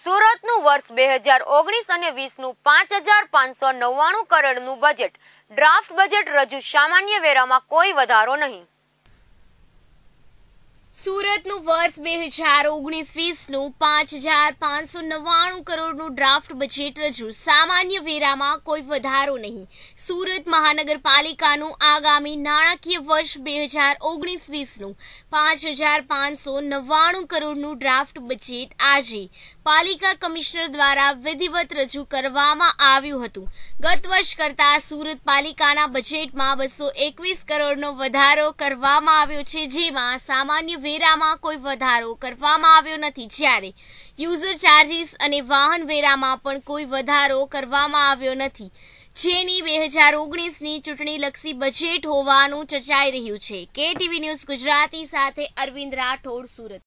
સુરતનું વર્ષ બે હજાર ઓગણીસ અને વીસનું પાંચ હજાર પાંચસો નવ્વાણું કરોડનું બજેટ ડ્રાફ્ટ બજેટ રજૂ સામાન્ય વેરામાં કોઈ વધારો નહીં સુરતનું વર્ષ બે હજાર ઓગણીસ વીસનું પાંચ હજાર પાંચસો નવ્વાણું કરોડનું ડ્રાફ્ટ બજેટ રજૂ સામાન્ય વેરામાં કોઈ વધારો નહીં સુરત મહાનગરપાલિકાનું આગામી નાણાકીય વર્ષ બે હજાર ઓગણીસ વીસનું પાંચ હજાર પાંચસો નવ્વાણું કરોડનું ડ્રાફ્ટ બજેટ આજે પાલિકા કમિશનર દ્વારા વિધિવત રજૂ કરવામાં આવ્યું હતું ગત વર્ષ કરતાં સુરત પાલિકાના બજેટમાં બસો એકવીસ કરોડનો વધારો કરવામાં આવ્યો છે જેમાં સામાન્ય વેરામાં કોઈ વધારો કરવામાં આવ્યો નથી જ્યારે યુઝર ચાર્જિસ અને વાહન વેરામાં પણ કોઈ વધારો કરવામાં આવ્યો નથી જેની બે હજાર ઓગણીસની ચૂંટણીલક્ષી બજેટ હોવાનું ચર્ચાઈ રહ્યું છે કેટીવી ન્યૂઝ ગુજરાતી સાથે અરવિંદ રાઠોડ સુરત